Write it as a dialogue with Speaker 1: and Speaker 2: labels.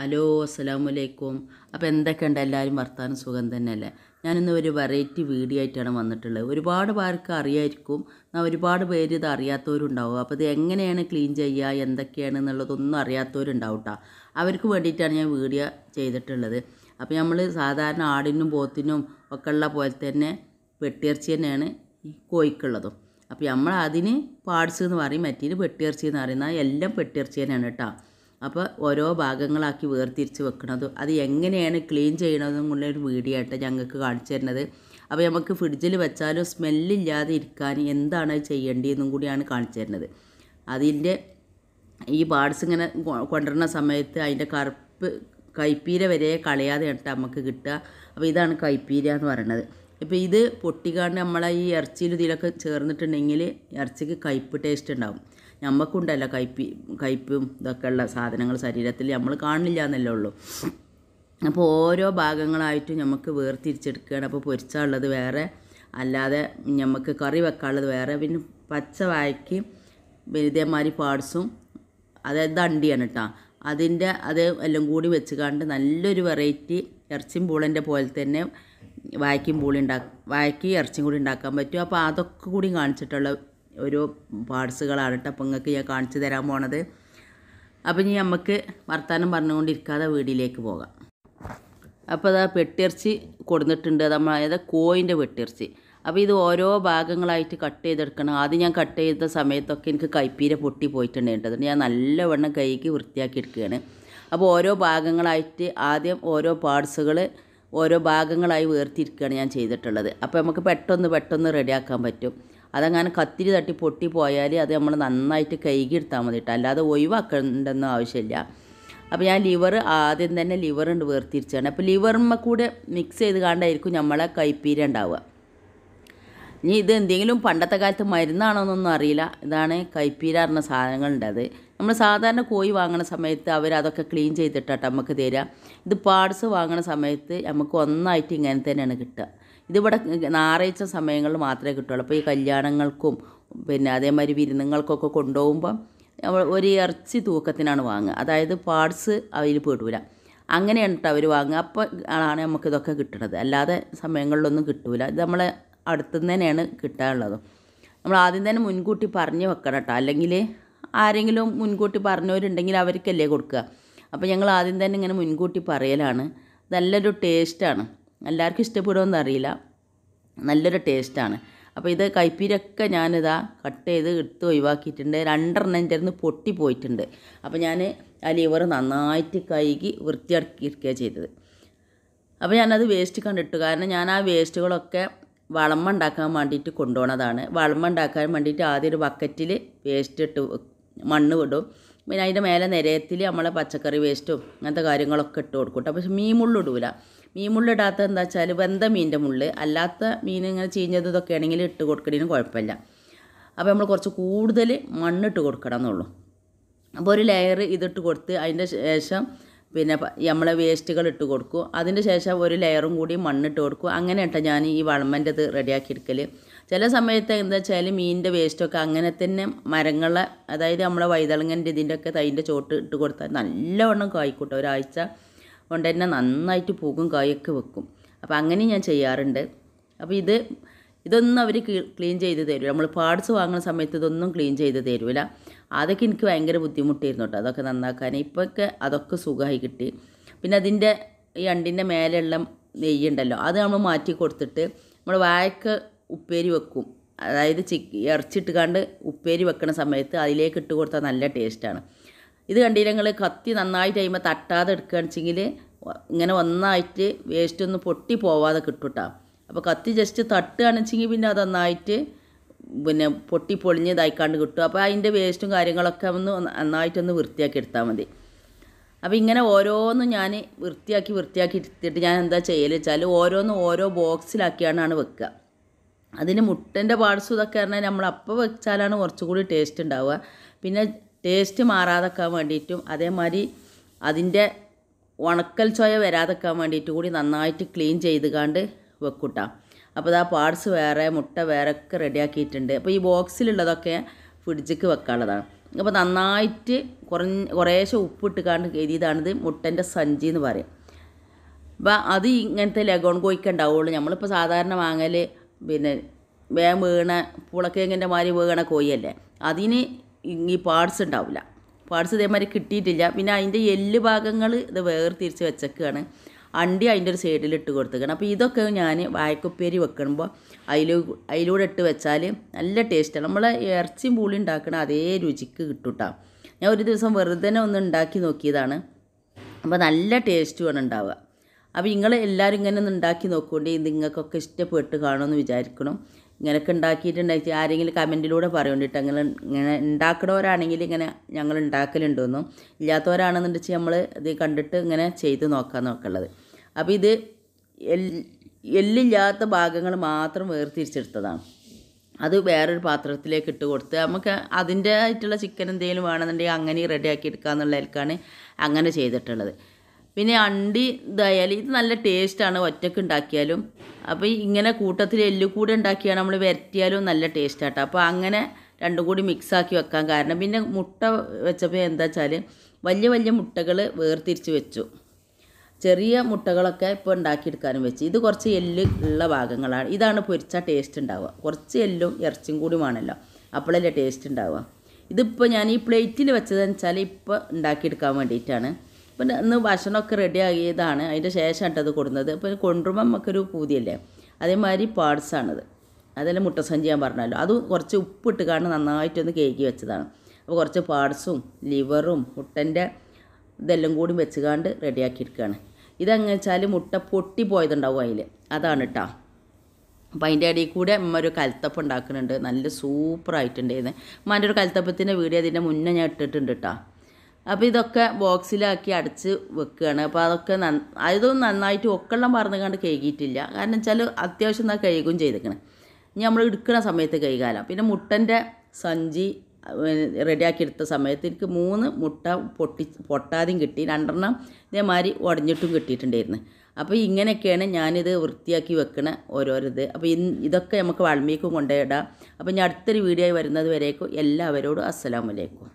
Speaker 1: hello അസ്സലാമലൈക്കും അപ്പോൾ എന്തൊക്കെ ഉണ്ട് എല്ലാവരും വർത്താനം സുഖം തന്നെയല്ലേ ഞാനിന്ന് ഒരു വെറൈറ്റി വീഡിയോ ആയിട്ടാണ് വന്നിട്ടുള്ളത് ഒരുപാട് പേർക്ക് അറിയായിരിക്കും എന്നാൽ ഒരുപാട് പേര് ഇത് അറിയാത്തവരുണ്ടാവും അപ്പോൾ ഇത് എങ്ങനെയാണ് ക്ലീൻ ചെയ്യുക എന്തൊക്കെയാണ് എന്നുള്ളതൊന്നും അറിയാത്തവരുണ്ടാവും കേട്ടോ അവർക്ക് വേണ്ടിയിട്ടാണ് ഞാൻ വീഡിയോ ചെയ്തിട്ടുള്ളത് അപ്പോൾ നമ്മൾ സാധാരണ ആടിനും പോത്തിനും ഒക്കെ ഉള്ള പോലെ തന്നെ വെട്ടിയിറച്ചി തന്നെയാണ് കോഴിക്കുള്ളതും അപ്പോൾ നമ്മൾ അതിന് പാർട്സ് എന്ന് പറയും മറ്റേത് വെട്ടിയിറച്ചി എന്ന് പറയുന്ന എല്ലാം വെട്ടിയിറച്ചി തന്നെയാണ് കേട്ടോ അപ്പോൾ ഓരോ ഭാഗങ്ങളാക്കി വേർതിരിച്ച് വെക്കണതും അത് എങ്ങനെയാണ് ക്ലീൻ ചെയ്യണതും കൊണ്ടൊരു വീഡിയോ ആയിട്ട് ഞങ്ങൾക്ക് കാണിച്ചു തരുന്നത് അപ്പോൾ നമുക്ക് ഫ്രിഡ്ജിൽ വെച്ചാലും സ്മെല്ലില്ലാതെ ഇരിക്കാൻ എന്താണ് ചെയ്യേണ്ടതെന്നും കൂടിയാണ് കാണിച്ചു തരുന്നത് അതിൻ്റെ ഈ ബാഡ്സ് ഇങ്ങനെ കൊണ്ടുവരുന്ന സമയത്ത് അതിൻ്റെ കറുപ്പ് കൈപ്പീര വരെ കളയാതെ ഇട്ട് നമുക്ക് കിട്ടുക അപ്പോൾ ഇതാണ് കൈപ്പീര എന്ന് പറയുന്നത് ഇപ്പോൾ ഇത് പൊട്ടിക്കാണ്ട് നമ്മളെ ഈ ഇറച്ചിയിൽ ഇതിലൊക്കെ ചേർന്നിട്ടുണ്ടെങ്കിൽ ഇറച്ചിക്ക് കയ്പ്പ് ടേസ്റ്റ് ഉണ്ടാവും നമുക്കുണ്ടല്ല കയ്പി കയ്പും ഇതൊക്കെ ഉള്ള സാധനങ്ങൾ ശരീരത്തിൽ നമ്മൾ കാണില്ല എന്നല്ലേ ഉള്ളൂ അപ്പോൾ ഓരോ ഭാഗങ്ങളായിട്ടും നമുക്ക് വേർതിരിച്ചെടുക്കുകയാണ് അപ്പോൾ പൊരിച്ചാളുള്ളത് വേറെ അല്ലാതെ നമുക്ക് കറി വെക്കാനുള്ളത് വേറെ പിന്നെ പച്ച വായ്ക്ക് ഇതേമാതിരി പാർട്സും അതായത് അണ്ടിയാണ് കേട്ടോ അതിൻ്റെ അത് എല്ലാം കൂടി വെച്ച് കണ്ട് നല്ലൊരു വെറൈറ്റി ഇറച്ചിയും പൂളൻ്റെ പോലെ തന്നെ വായ്ക്കും പൂളി ഉണ്ടാക്കും വായ്ക്കും ഇറച്ചിയും കൂടി ഉണ്ടാക്കാൻ പറ്റും അപ്പോൾ അതൊക്കെ കൂടി കാണിച്ചിട്ടുള്ള ഓരോ പാർട്സുകളാണ് കേട്ടോ നിങ്ങൾക്ക് ഞാൻ കാണിച്ചു തരാൻ പോണത് അപ്പം ഇനി നമുക്ക് വർത്തമാനം പറഞ്ഞുകൊണ്ടിരിക്കാതെ വീടിലേക്ക് പോകാം അപ്പോൾ അതാ പെട്ടിറച്ചി കൊടുത്തിട്ടുണ്ട് നമ്മൾ അതായത് കോയിൻ്റെ വെട്ടിറച്ചി അപ്പോൾ ഇത് ഓരോ ഭാഗങ്ങളായിട്ട് കട്ട് ചെയ്തെടുക്കണം ആദ്യം ഞാൻ കട്ട് ചെയ്ത സമയത്തൊക്കെ എനിക്ക് കൈപ്പീര പൊട്ടി പോയിട്ടുണ്ടായിട്ടുണ്ട് ഞാൻ നല്ലവണ്ണം കൈക്ക് വൃത്തിയാക്കി എടുക്കുകയാണ് അപ്പോൾ ഓരോ ഭാഗങ്ങളായിട്ട് ആദ്യം ഓരോ പാർട്സുകൾ ഓരോ ഭാഗങ്ങളായി വേർതിരിക്കുകയാണ് ഞാൻ ചെയ്തിട്ടുള്ളത് അപ്പോൾ നമുക്ക് പെട്ടെന്ന് പെട്ടെന്ന് റെഡിയാക്കാൻ പറ്റും അതങ്ങനെ കത്തിരി തട്ടി പോയാൽ അത് നമ്മൾ നന്നായിട്ട് കൈകിയെടുത്താൽ മതി കേട്ടോ അല്ലാതെ ഒഴിവാക്കേണ്ടെന്നും ആവശ്യമില്ല അപ്പോൾ ഞാൻ ലിവർ ആദ്യം തന്നെ ലിവർ ഉണ്ട് വേർതിരിച്ചാണ് അപ്പോൾ ലിവറിന്മ കൂടെ മിക്സ് ചെയ്ത് കാണ്ടായിരിക്കും നമ്മളെ കൈപ്പീര ഉണ്ടാവുക ഇനി ഇത് എന്തെങ്കിലും പണ്ടത്തെ കാലത്ത് എന്നൊന്നും അറിയില്ല ഇതാണ് കൈപ്പീര പറഞ്ഞ സാധനങ്ങളുണ്ടത് നമ്മൾ സാധാരണ കോഴി വാങ്ങുന്ന സമയത്ത് അവർ അതൊക്കെ ക്ലീൻ ചെയ്തിട്ടാട്ടോ നമുക്ക് തരിക ഇത് പാർട്സ് വാങ്ങുന്ന സമയത്ത് നമുക്ക് ഒന്നായിട്ട് ഇങ്ങനെ തന്നെയാണ് കിട്ടുക ഇതിവിടെ ഞായറാഴ്ച സമയങ്ങളിൽ മാത്രമേ കിട്ടുള്ളൂ അപ്പോൾ ഈ കല്യാണങ്ങൾക്കും പിന്നെ അതേമാതിരി വിരുന്നുകൾക്കൊക്കെ കൊണ്ടുപോകുമ്പം ഒരു ഇറച്ചി തൂക്കത്തിനാണ് വാങ്ങുക അതായത് പാർട്സ് അവയിൽ പെടൂല അങ്ങനെയാണ് അവർ വാങ്ങുക അപ്പോൾ ആണ് നമുക്കിതൊക്കെ കിട്ടുന്നത് അല്ലാതെ സമയങ്ങളിലൊന്നും കിട്ടൂല ഇത് നമ്മളെ അടുത്തുനിന്ന് തന്നെയാണ് കിട്ടാനുള്ളത് നമ്മൾ ആദ്യം തന്നെ മുൻകൂട്ടി പറഞ്ഞു വെക്കണം കേട്ടോ അല്ലെങ്കിൽ ആരെങ്കിലും മുൻകൂട്ടി പറഞ്ഞവരുണ്ടെങ്കിൽ അവർക്കല്ലേ കൊടുക്കുക അപ്പോൾ ഞങ്ങൾ ആദ്യം തന്നെ ഇങ്ങനെ മുൻകൂട്ടി പറയലാണ് നല്ലൊരു ടേസ്റ്റാണ് എല്ലാവർക്കും ഇഷ്ടപ്പെടുമെന്ന് അറിയില്ല നല്ലൊരു ടേസ്റ്റാണ് അപ്പോൾ ഇത് കൈപ്പീരൊക്കെ ഞാനിതാ കട്ട് ചെയ്ത് എടുത്ത് ഒഴിവാക്കിയിട്ടുണ്ട് രണ്ടെണ്ണം ചേർന്ന് അടുത്ത് പൊട്ടി പോയിട്ടുണ്ട് അപ്പോൾ ഞാൻ ആ ലിവർ നന്നായിട്ട് കഴുകി വൃത്തിയാക്കിയിരിക്കുകയാണ് ചെയ്തത് അപ്പോൾ ഞാനത് വേസ്റ്റ് കണ്ടിട്ടു കാരണം ഞാൻ ആ വേസ്റ്റുകളൊക്കെ വളമ ഉണ്ടാക്കാൻ വേണ്ടിയിട്ട് കൊണ്ടുപോകണതാണ് വളമ ഉണ്ടാക്കാൻ വേണ്ടിയിട്ട് ആദ്യം ഒരു ബക്കറ്റിൽ വേസ്റ്റ് ഇട്ട് മണ്ണ് വിടും പിന്നെ അതിൻ്റെ മേലെ നിരയത്തിൽ നമ്മളെ പച്ചക്കറി വേസ്റ്റും അങ്ങനത്തെ കാര്യങ്ങളൊക്കെ ഇട്ട് കൊടുക്കും പക്ഷേ പക്ഷെ മീൻ മുള്ളിടൂല മീൻ മുള്ളിടാത്ത എന്താ വെച്ചാൽ വെന്ത മീനിൻ്റെ മുള്ള് അല്ലാത്ത മീൻ ഇങ്ങനെ ചീഞ്ഞത് ഇതൊക്കെ ആണെങ്കിൽ ഇട്ട് കൊടുക്കണേനും കുഴപ്പമില്ല അപ്പോൾ നമ്മൾ കുറച്ച് കൂടുതൽ മണ്ണിട്ട് കൊടുക്കണം എന്നുള്ളൂ അപ്പോൾ ഒരു ലെയർ ഇതിട്ട് കൊടുത്ത് അതിൻ്റെ ശേഷം പിന്നെ നമ്മളെ വേസ്റ്റുകൾ ഇട്ട് കൊടുക്കും അതിൻ്റെ ശേഷം ഒരു ലെയറും കൂടി മണ്ണിട്ട് കൊടുക്കും അങ്ങനെ ഇട്ടാൽ ഞാൻ ഈ വളമൻ്റെ ഇത് റെഡിയാക്കി എടുക്കൽ ചില സമയത്ത് എന്താ വെച്ചാൽ മീനിൻ്റെ വേസ്റ്റൊക്കെ അങ്ങനെ തന്നെ മരങ്ങളെ അതായത് നമ്മളെ വൈതളങ്ങൻ്റെ ഇതിൻ്റെ ഒക്കെ തൈൻ്റെ ചോട്ട് ഇട്ട് കൊടുത്താൽ നല്ലവണ്ണം കായ്ക്കൂട്ടെ ഒരാഴ്ച കൊണ്ട് തന്നെ നന്നായിട്ട് പൂക്കും കായൊക്കെ വെക്കും അപ്പോൾ അങ്ങനെ ഞാൻ ചെയ്യാറുണ്ട് അപ്പോൾ ഇത് ഇതൊന്നും അവർ ക്ലീൻ ചെയ്ത് തരില്ല നമ്മൾ പാർട്സ് വാങ്ങുന്ന സമയത്ത് ഇതൊന്നും ക്ലീൻ ചെയ്ത് തരില്ല അതൊക്കെ എനിക്ക് ഭയങ്കര ബുദ്ധിമുട്ടായിരുന്നു കേട്ടോ അതൊക്കെ നന്നാക്കാൻ ഇപ്പോഴൊക്കെ അതൊക്കെ സുഖമായി കിട്ടി പിന്നെ അതിൻ്റെ ഈ അണ്ടിൻ്റെ മേലെയുള്ള നെയ്യുണ്ടല്ലോ അത് നമ്മൾ മാറ്റി കൊടുത്തിട്ട് നമ്മൾ വായക്ക് ഉപ്പേരി വെക്കും അതായത് ചിക്ക് ഇറച്ചിട്ട് കണ്ട് ഉപ്പേരി വെക്കുന്ന സമയത്ത് അതിലേക്ക് ഇട്ട് കൊടുത്താൽ നല്ല ടേസ്റ്റാണ് ഇത് കണ്ടില്ല നിങ്ങൾ കത്തി നന്നായിട്ട് കഴിയുമ്പോൾ തട്ടാതെ എടുക്കുകയാണെന്ന് വെച്ചെങ്കിൽ ഇങ്ങനെ ഒന്നായിട്ട് വേസ്റ്റ് ഒന്ന് പൊട്ടി പോവാതെ കിട്ടുട്ടാ അപ്പോൾ കത്തി ജസ്റ്റ് തട്ടുകയാണെന്ന് വെച്ചെങ്കിൽ പിന്നെ അത് നന്നായിട്ട് പിന്നെ പൊട്ടി പൊളിഞ്ഞ് ഇതായിക്കാണ്ട് കിട്ടും അപ്പോൾ അതിൻ്റെ വേസ്റ്റും കാര്യങ്ങളൊക്കെ ഒന്ന് നന്നായിട്ടൊന്ന് വൃത്തിയാക്കി എടുത്താൽ മതി അപ്പോൾ ഇങ്ങനെ ഓരോന്നും ഞാൻ വൃത്തിയാക്കി വൃത്തിയാക്കി എടുത്തിട്ട് ഞാൻ എന്താ ചെയ്യൽ വെച്ചാൽ ഓരോന്നും ഓരോ ബോക്സിലാക്കിയാണ് വെക്കുക അതിന് മുട്ടൻ്റെ പാർട്സും ഇതൊക്കെ പറഞ്ഞാൽ നമ്മൾ അപ്പോൾ വെച്ചാലാണ് കുറച്ചുകൂടി ടേസ്റ്റ് ഉണ്ടാവുക പിന്നെ ടേസ്റ്റ് മാറാതെക്കാൻ വേണ്ടിയിട്ടും അതേമാതിരി അതിൻ്റെ ഉണക്കൽ ചോയ വരാതെക്കാൻ വേണ്ടിയിട്ട് കൂടി നന്നായിട്ട് ക്ലീൻ ചെയ്ത് കണ്ട് വെക്കൂട്ടാ അപ്പോൾ ആ പാർട്സ് വേറെ മുട്ട വേറെ ഒക്കെ റെഡിയാക്കിയിട്ടുണ്ട് അപ്പോൾ ഈ ബോക്സിലുള്ളതൊക്കെ ഫ്രിഡ്ജിക്ക് വെക്കാനുള്ളതാണ് അപ്പോൾ നന്നായിട്ട് കുറഞ്ഞ കുറേശ്ശെ ഉപ്പിട്ട് കണ്ട് എഴുതിയതാണിത് മുട്ടൻ്റെ സഞ്ചി എന്ന് പറയും അപ്പോൾ അത് ഇങ്ങനത്തെ ലഗോൺ കോയിക്ക് നമ്മളിപ്പോൾ സാധാരണ വാങ്ങൽ പിന്നെ വേഗം വീണ പുളക്കേങ്ങിൻ്റെ മാതിരി വീണ കോഴിയല്ലേ അതിന് ഈ പാർട്സ് ഉണ്ടാവില്ല പാർട്സ് ഇതേമാതിരി കിട്ടിയിട്ടില്ല പിന്നെ അതിൻ്റെ എല്ല് ഭാഗങ്ങൾ ഇത് വേർതിരിച്ച് വെച്ചേക്കാണ് അണ്ടി അതിൻ്റെ ഒരു സൈഡിൽ ഇട്ട് കൊടുത്തേക്കണം അപ്പോൾ ഇതൊക്കെ ഞാൻ വായക്കുപ്പേരി വെക്കുമ്പോൾ അതിൽ അതിലൂടെ ഇട്ട് വെച്ചാൽ നല്ല ടേസ്റ്റാണ് നമ്മളെ ഇറച്ചിയും പൂളി ഉണ്ടാക്കണ അതേ രുചിക്ക് കിട്ടൂട്ടാ ഞാൻ ഒരു ദിവസം വെറുതെ ഒന്ന് ഉണ്ടാക്കി നോക്കിയതാണ് അപ്പോൾ നല്ല ടേസ്റ്റുമാണ് ഉണ്ടാവുക അപ്പോൾ നിങ്ങൾ എല്ലാവരും ഇങ്ങനെ ഒന്ന് ഉണ്ടാക്കി നോക്കുകൊണ്ട് നിങ്ങൾക്കൊക്കെ ഇഷ്ടപ്പെട്ട് കാണുമെന്ന് വിചാരിക്കണം ഇങ്ങനെയൊക്കെ ഉണ്ടാക്കിയിട്ടുണ്ടാക്കി ആരെങ്കിലും കമൻറ്റിലൂടെ പറയുന്നുണ്ട് അങ്ങനെ ഇങ്ങനെ ഉണ്ടാക്കണവരാണെങ്കിൽ ഇങ്ങനെ ഞങ്ങൾ ഉണ്ടാക്കലുണ്ടെന്നു ഇല്ലാത്തവരാണെന്നുണ്ടെച്ച് നമ്മൾ ഇത് കണ്ടിട്ട് ഇങ്ങനെ ചെയ്ത് നോക്കാൻ നോക്കുള്ളത് അപ്പോൾ ഇത് എല്ലില്ലാത്ത ഭാഗങ്ങൾ മാത്രം വേർതിരിച്ചെടുത്തതാണ് അത് വേറൊരു പാത്രത്തിലേക്ക് ഇട്ട് കൊടുത്ത് നമുക്ക് അതിൻ്റെ ആയിട്ടുള്ള ചിക്കൻ എന്തെങ്കിലും വേണമെന്നുണ്ടെങ്കിൽ അങ്ങനെ റെഡിയാക്കി എടുക്കുക എന്നുള്ളതിലേക്കാണ് അങ്ങനെ ചെയ്തിട്ടുള്ളത് പിന്നെ അണ്ടി ഇതായാൽ ഇത് നല്ല ടേസ്റ്റാണ് ഒറ്റക്ക് ഉണ്ടാക്കിയാലും അപ്പോൾ ഇങ്ങനെ കൂട്ടത്തിൽ എല്ലു കൂടെ ഉണ്ടാക്കിയാൽ നമ്മൾ വരട്ടിയാലും നല്ല ടേസ്റ്റാട്ടോ അപ്പോൾ അങ്ങനെ രണ്ടും കൂടി മിക്സാക്കി വെക്കാൻ കാരണം പിന്നെ മുട്ട വെച്ചപ്പോൾ എന്താ വെച്ചാൽ വലിയ വലിയ മുട്ടകൾ വേർതിരിച്ച് വെച്ചു ചെറിയ മുട്ടകളൊക്കെ ഇപ്പോൾ ഉണ്ടാക്കിയെടുക്കാനും വെച്ച് ഇത് കുറച്ച് എല്ല് ഉള്ള ഭാഗങ്ങളാണ് ഇതാണ് പൊരിച്ച ടേസ്റ്റ് ഉണ്ടാവുക കുറച്ച് എല്ലും ഇറച്ചിയും കൂടി വേണമല്ലോ അപ്പോഴല്ലേ ടേസ്റ്റ് ഉണ്ടാവുക ഇതിപ്പോൾ ഞാൻ ഈ പ്ലേറ്റിൽ വെച്ചതെന്ന് വെച്ചാൽ ഇപ്പോൾ ഉണ്ടാക്കിയെടുക്കാൻ വേണ്ടിയിട്ടാണ് പിന്നെ ഇന്ന് ഭക്ഷണമൊക്കെ റെഡിയാക്കിയതാണ് അതിൻ്റെ ശേഷം ഇട്ടത് കൊടുക്കുന്നത് അപ്പോൾ കൊണ്ടുവരുമ്പോൾ നമുക്കൊരു പൂതിയല്ലേ അതേമാതിരി പാർട്സാണിത് അതിൽ മുട്ടസഞ്ചി ഞാൻ പറഞ്ഞല്ലോ അത് കുറച്ച് ഉപ്പിട്ട് കാരണം നന്നായിട്ടൊന്ന് കേക്കി വെച്ചതാണ് അപ്പോൾ കുറച്ച് പാർട്സും ലിവറും മുട്ടൻ്റെ ഇതെല്ലാം കൂടി കാണ്ട് റെഡിയാക്കിയിരിക്കുകയാണ് ഇതെങ്ങനെ വെച്ചാൽ മുട്ട പൊട്ടി പോയതുണ്ടാവും അതിൽ അതാണ് കേട്ടോ അപ്പോൾ അതിൻ്റെ ഇടയിൽ കൂടെ അമ്മ ഒരു കലത്തപ്പ് ഉണ്ടാക്കുന്നുണ്ട് നല്ല സൂപ്പറായിട്ടുണ്ടായിരുന്നു അമ്മൻ്റെ ഒരു കൽത്തപ്പത്തിൻ്റെ വീഡിയോ അതിൻ്റെ മുന്നേ ഞാൻ ഇട്ടിട്ടുണ്ട് കേട്ടോ അപ്പോൾ ഇതൊക്കെ ബോക്സിലാക്കി അടച്ച് വെക്കുകയാണ് അപ്പോൾ അതൊക്കെ നന്ന അതൊന്നും നന്നായിട്ട് ഒക്കെല്ലാം പറഞ്ഞു കണ്ട് കഴുകിയിട്ടില്ല കാരണം വെച്ചാൽ അത്യാവശ്യം എന്നാൽ കഴുകും ചെയ്തേക്കണം ഇനി നമ്മൾ എടുക്കുന്ന സമയത്ത് കഴുകാലാം പിന്നെ മുട്ടൻ്റെ സഞ്ചി റെഡിയാക്കിയെടുത്ത സമയത്ത് എനിക്ക് മൂന്ന് മുട്ട പൊട്ടി പൊട്ടാതെയും കിട്ടി രണ്ടെണ്ണം ഇതേമാതിരി ഉടഞ്ഞിട്ടും കിട്ടിയിട്ടുണ്ടായിരുന്നു അപ്പോൾ ഇങ്ങനെയൊക്കെയാണ് ഞാനിത് വൃത്തിയാക്കി വെക്കണ ഓരോരോ ഇത് അപ്പോൾ ഇതൊക്കെ നമുക്ക് വളമിക്കും കൊണ്ടുപോയിടാം അപ്പോൾ ഞാൻ അടുത്തൊരു വീഡിയോ വരുന്നത് വരേക്കും എല്ലാവരോടും അസ്സലാമലൈക്കും